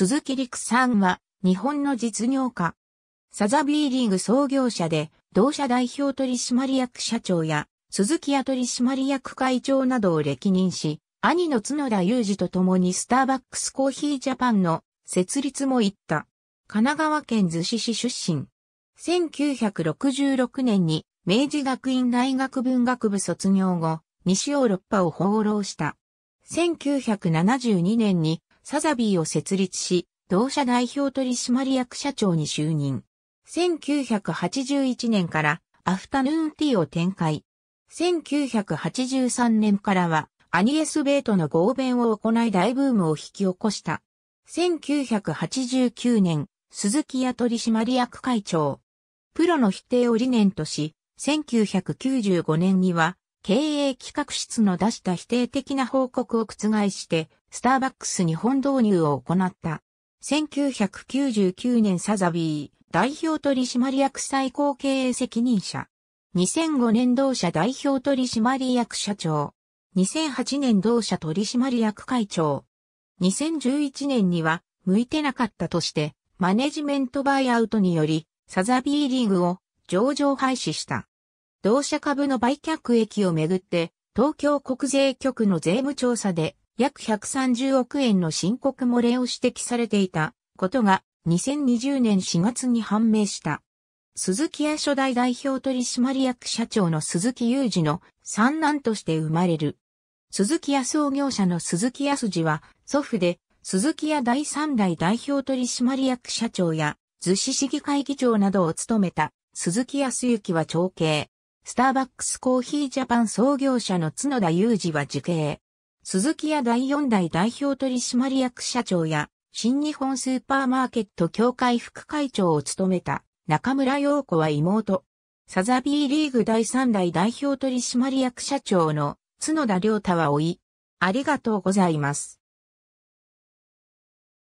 鈴木陸さんは、日本の実業家。サザビーリーグ創業者で、同社代表取締役社長や、鈴木屋取締役会長などを歴任し、兄の角田裕二と共にスターバックスコーヒージャパンの設立も行った。神奈川県逗子市出身。1966年に明治学院大学文学部卒業後、西ヨーロッパを放浪した。1972年にサザビーを設立し、同社代表取締役社長に就任。1981年からアフタヌーンティーを展開。1983年からはアニエス・ベートの合弁を行い大ブームを引き起こした。1989年、鈴木屋取締役会長。プロの否定を理念とし、1995年には経営企画室の出した否定的な報告を覆して、スターバックスに本導入を行った。1999年サザビー、代表取締役最高経営責任者。2005年同社代表取締役社長。2008年同社取締役会長。2011年には、向いてなかったとして、マネジメントバイアウトにより、サザビーリーグを上場廃止した。同社株の売却益をめぐって、東京国税局の税務調査で約130億円の申告漏れを指摘されていたことが2020年4月に判明した。鈴木屋初代代表取締役社長の鈴木雄二の三男として生まれる。鈴木屋創業者の鈴木康二は祖父で鈴木屋第三代代表取締役社長や図志市議会議長などを務めた鈴木康之は長兄。スターバックスコーヒージャパン創業者の角田裕二は受刑。鈴木屋第四代代表取締役社長や、新日本スーパーマーケット協会副会長を務めた中村陽子は妹。サザビーリーグ第三代代表取締役社長の角田良太は老い。ありがとうございます。